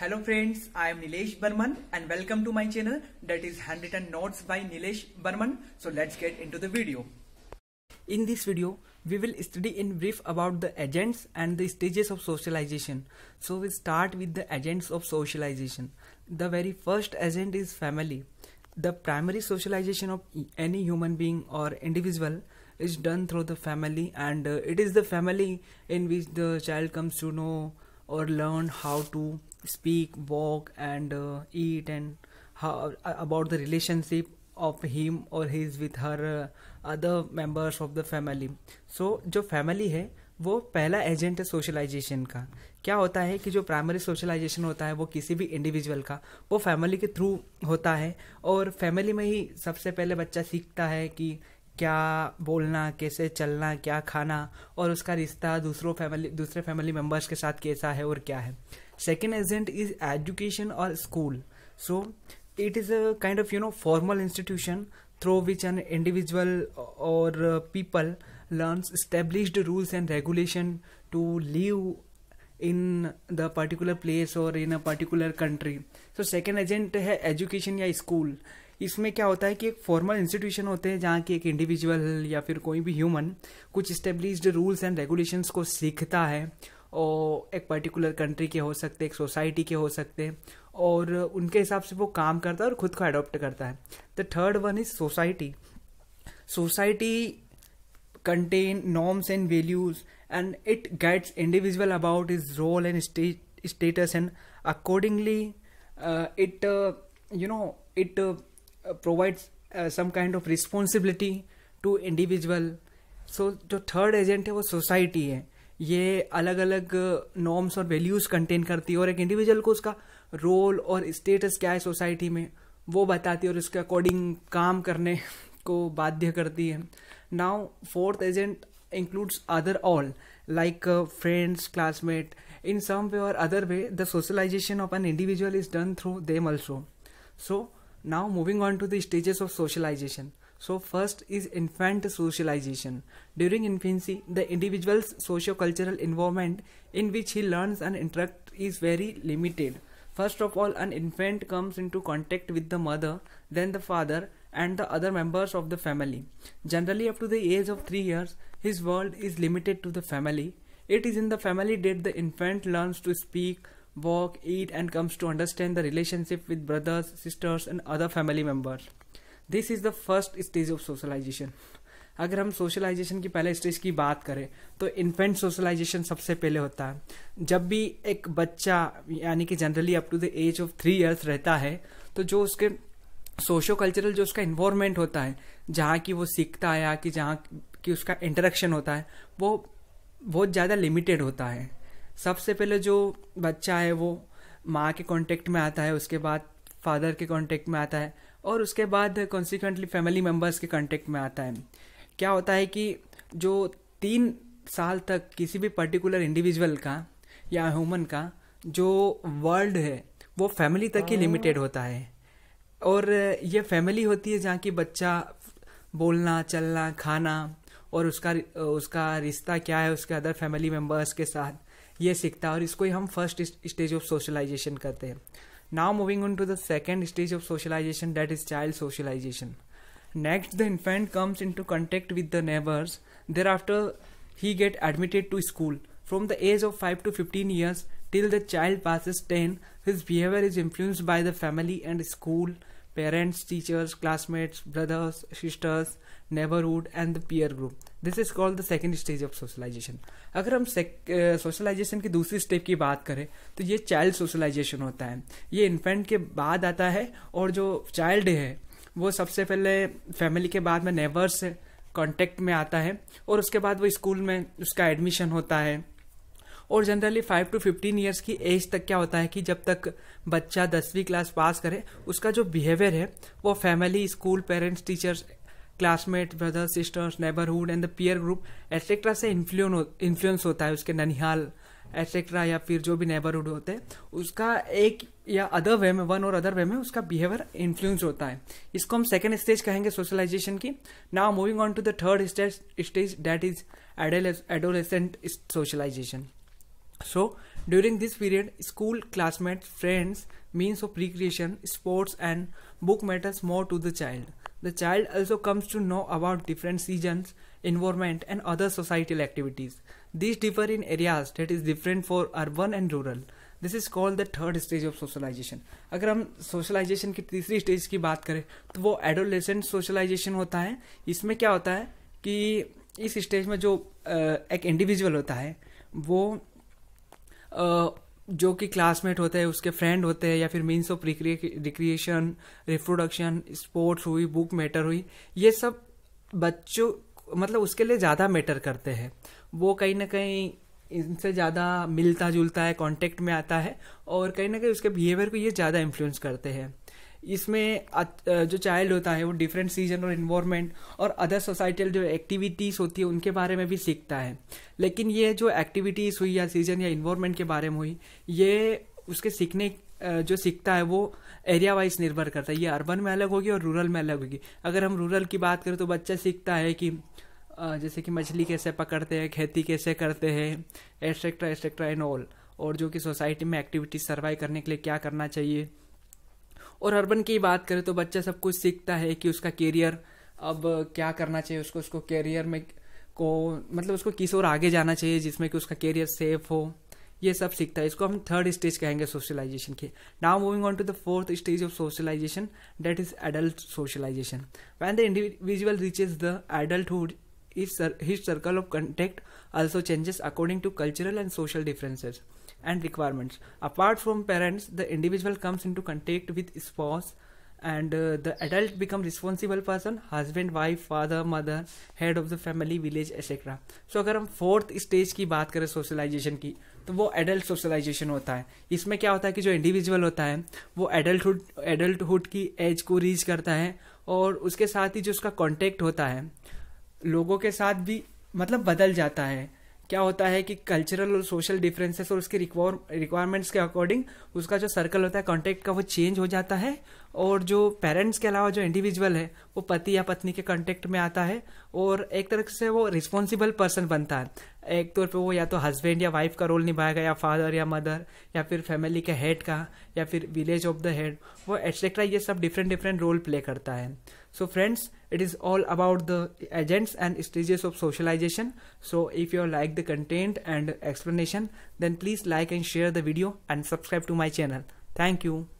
Hello friends, I am Nilesh Barman and welcome to my channel that is Handwritten Notes by Nilesh Barman. So let's get into the video. In this video, we will study in brief about the agents and the stages of socialization. So we start with the agents of socialization. The very first agent is family. The primary socialization of any human being or individual is done through the family and uh, it is the family in which the child comes to know or learn how to speak, walk, and uh, eat, and how uh, about the relationship of him or his with her other members of the family so जो family है वो पहला agent है socialisation का क्या होता है कि जो प्राइमरी सोशलाइजेशन होता है वो किसी भी इंडिविजुअल का वो फैमिली के थ्रू होता है और फैमिली में ही सबसे पहले बच्चा सीखता है कि क्या बोलना कैसे चलना क्या खाना और उसका रिश्ता दूसरों फैमिली दूसरे फैमिली मेम्बर्स के साथ कैसा है और क्या है second agent is education or school so it is a kind of you know formal institution through which an individual or uh, people learns established rules and regulation to live in the particular place और in a particular country so second agent है education या school इसमें क्या होता है कि एक formal institution होते हैं जहाँ की एक इंडिविजुअल या फिर कोई भी ह्यूमन कुछ इस्टेब्लिश्ड रूल्स एंड रेगुलेशंस को सीखता है और एक पर्टिकुलर कंट्री के हो सकते हैं एक सोसाइटी के हो सकते हैं और उनके हिसाब से वो काम करता है और खुद को अडोप्ट करता है the third one is society society contain norms and values and it guides individual about is role and status and accordingly it you know it provides some kind of responsibility to individual so जो third agent है वो society है ये अलग अलग norms और values contain करती है और एक इंडिविजुअल को उसका रोल और स्टेटस क्या है सोसाइटी में वो बताती है और उसके अकॉर्डिंग काम करने को बाध्य करती है now fourth agent includes other all like friends classmate in some way or other way the socialization of an individual is done through them also so now moving on to the stages of socialization So first is infant socialization. During infancy, the individual's socio-cultural environment in which he learns and interacts is very limited. First of all, an infant comes into contact with the mother, then the father, and the other members of the family. Generally, up to the age of 3 years, his world is limited to the family. It is in the family that the infant learns to speak, walk, eat, and comes to understand the relationship with brothers, sisters, and other family members. This is the first stage of socialization अगर हम socialisation की पहले stage की बात करें तो infant socialisation सबसे पहले होता है जब भी एक बच्चा यानी कि generally up to the age of three years रहता है तो जो उसके सोशो कल्चरल जो उसका इन्वॉर्मेंट होता है जहाँ की वो सीखता है या कि जहाँ की उसका इंटरेक्शन होता है वो बहुत ज़्यादा लिमिटेड होता है सबसे पहले जो बच्चा है वो माँ के कांटेक्ट में आता है उसके बाद फादर के कांटेक्ट में आता है और उसके बाद कॉन्सिक्वेंटली फैमिली मेम्बर्स के कॉन्टेक्ट में आता है क्या होता है कि जो तीन साल तक किसी भी पर्टिकुलर इंडिविजुअल का या ह्यूमन का जो वर्ल्ड है वो फैमिली तक ही लिमिटेड हाँ। होता है और ये फैमिली होती है जहाँ की बच्चा बोलना चलना खाना और उसका उसका रिश्ता क्या है उसके अदर फैमिली मेम्बर्स के साथ ये सीखता है और इसको ही हम फर्स्ट स्टेज ऑफ सोशलाइजेशन करते हैं Now moving on to the second stage of socialization that is child socialization. Next the infant comes into contact with the neighbors. Thereafter he get admitted to school. From the age of 5 to 15 years till the child passes 10, his behavior is influenced by the family and school parents teachers classmates brothers sisters neighborhood, and the peer group this is called the second stage of socialization अगर हम socialisation uh, की दूसरी step की बात करें तो ये child socialisation होता है ये इन्फेंट के बाद आता है और जो चाइल्ड है वो सबसे पहले फैमिली के बाद में नेबर्स कॉन्टेक्ट में आता है और उसके बाद वो स्कूल में उसका एडमिशन होता है और generally five to fifteen years की एज तक क्या होता है कि जब तक बच्चा दसवीं क्लास पास करे उसका जो बिहेवियर है वो family school parents teachers classmate brothers sisters neighbourhood and the peer group etcetera से इन्फ्लुएंस होता है उसके ननिहाल एट्सेट्रा या फिर जो भी नेबरहुड होते हैं उसका एक या अदर वे में वन और अदर वे में उसका बिहेवियर इन्फ्लुएंस होता है इसको हम सेकेंड स्टेज कहेंगे सोशलाइजेशन की now moving on to the third stage stage that is adolescent socialization so during this period school classmate friends means of recreation sports and book matters more to the child the child also comes to know about different seasons environment and other societal activities this differ in areas that is different for urban and rural this is called the third stage of socialization अगर हम socialisation की तीसरी stage की बात करें तो वो adolescent socialisation होता है इसमें क्या होता है कि इस स्टेज में जो एक इंडिविजुअल होता है वो जो कि क्लासमेट होते हैं उसके फ्रेंड होते हैं या फिर means of recreation reproduction sports हुई बुक मैटर हुई ये सब बच्चों मतलब उसके लिए ज़्यादा मैटर करते हैं वो कहीं ना कहीं इनसे ज़्यादा मिलता जुलता है कांटेक्ट में आता है और कहीं ना कहीं उसके बिहेवियर को ये ज़्यादा इन्फ्लुएंस करते हैं इसमें जो चाइल्ड होता है वो डिफरेंट सीजन और इन्वायरमेंट और अदर सोसाइटल जो एक्टिविटीज़ होती है उनके बारे में भी सीखता है लेकिन ये जो एक्टिविटीज़ हुई या सीजन या इन्वायरमेंट के बारे में हुई ये उसके सीखने जो सीखता है वो एरिया वाइज निर्भर करता है ये अर्बन में अलग होगी और रूरल में अलग होगी अगर हम रूरल की बात करें तो बच्चा सीखता है कि जैसे कि मछली कैसे पकड़ते हैं खेती कैसे करते हैं एट्सेट्रा एट्सेट्रा एंड ऑल और जो कि सोसाइटी में एक्टिविटीज सर्वाइव करने के लिए क्या करना चाहिए और अर्बन की बात करें तो बच्चा सब कुछ सीखता है कि उसका कैरियर अब क्या करना चाहिए उसको उसको कैरियर में को मतलब उसको किस ओर आगे जाना चाहिए जिसमें कि उसका कैरियर सेफ हो ये सब सीखता है इसको हम थर्ड स्टेज कहेंगे सोशलाइजेशन की now moving on to the fourth stage of socialisation that is adult socialisation when the individual reaches the adulthood is his circle of contact also changes according to cultural and social differences and requirements. Apart from parents, the individual comes into contact with spouse and uh, the adult become responsible person husband wife father mother head of the family village etcetera so so, अगर हम fourth stage की बात करें socialisation की तो वो adult socialisation होता है इसमें क्या होता है कि जो इंडिविजुअल होता है वो एडल्टहुड एडल्टहुड की एज को रीच करता है और उसके साथ ही जो उसका कॉन्टेक्ट होता है लोगों के साथ भी मतलब बदल जाता है क्या होता है कि कल्चरल और सोशल डिफरेंसेस और उसके रिक्वायरमेंट्स के अकॉर्डिंग उसका जो सर्कल होता है कॉन्टेक्ट का वो चेंज हो जाता है और जो पेरेंट्स के अलावा जो इंडिविजुअल है वो पति या पत्नी के कॉन्टेक्ट में आता है और एक तरह से वो रिस्पॉन्सिबल पर्सन बनता है एक तौर पे वो या तो हस्बैंड या वाइफ का रोल निभाएगा या फादर या मदर या फिर फैमिली के हेड का या फिर विलेज ऑफ द हेड वो एट्सेट्रा ये सब डिफरेंट डिफरेंट रोल प्ले करता है so friends it is all about the agents and stages of socialisation so if you like the content and explanation then please like and share the video and subscribe to my channel thank you